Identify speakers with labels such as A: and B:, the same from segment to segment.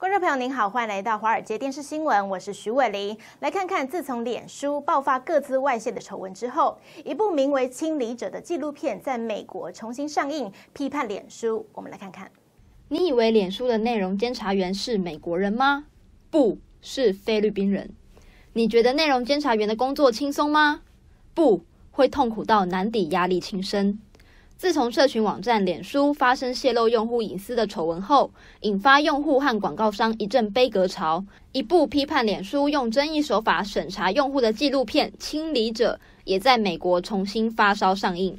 A: 观众朋友您好，欢迎来到华尔街电视新闻，我是徐伟玲。来看看，自从脸书爆发各自外泄的丑闻之后，一部名为《清理者》的纪录片在美国重新上映，批判脸书。我们来看看，你以为脸书的内容监察员是美国人吗？不是菲律宾人。你觉得内容监察员的工作轻松吗？不会痛苦到难抵压力，轻生。自从社群网站脸书发生泄露用户隐私的丑闻后，引发用户和广告商一阵悲歌潮。一部批判脸书用争议手法审查用户的纪录片《清理者》也在美国重新发烧上映。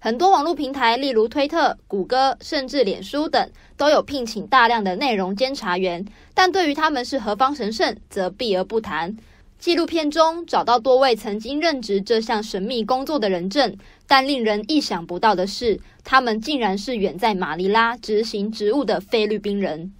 A: 很多网络平台，例如推特、谷歌，甚至脸书等，都有聘请大量的内容监察员，但对于他们是何方神圣，则避而不谈。纪录片中找到多位曾经任职这项神秘工作的人证。但令人意想不到的是，他们竟然是远在马尼拉执行职务的菲律宾人。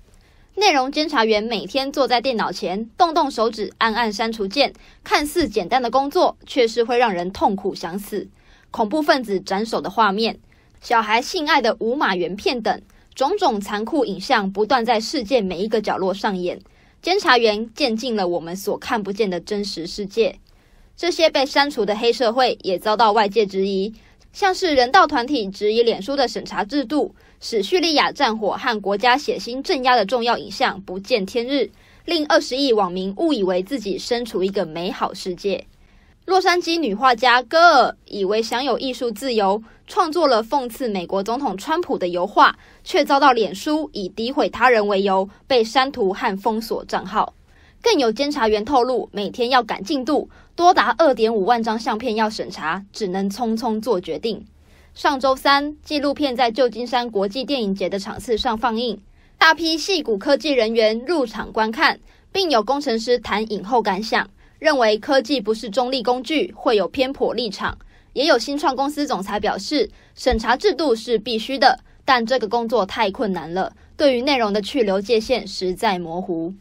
A: 内容监察员每天坐在电脑前，动动手指按按删除键，看似简单的工作，却是会让人痛苦想死。恐怖分子斩首的画面、小孩性爱的无码原片等种种残酷影像，不断在世界每一个角落上演。监察员见尽了我们所看不见的真实世界。这些被删除的黑社会也遭到外界质疑，像是人道团体质疑脸书的审查制度，使叙利亚战火和国家血腥镇压的重要影像不见天日，令二十亿网民误以为自己身处一个美好世界。洛杉矶女画家戈尔以为享有艺术自由，创作了讽刺美国总统川普的油画，却遭到脸书以诋毁他人为由被删除和封锁账号。更有监察员透露，每天要赶进度，多达二点五万张相片要审查，只能匆匆做决定。上周三，纪录片在旧金山国际电影节的场次上放映，大批戏骨科技人员入场观看，并有工程师谈影后感想，认为科技不是中立工具，会有偏颇立场。也有新创公司总裁表示，审查制度是必须的，但这个工作太困难了，对于内容的去留界限实在模糊。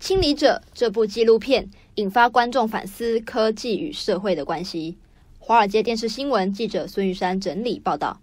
A: 《清理者》这部纪录片引发观众反思科技与社会的关系。华尔街电视新闻记者孙玉山整理报道。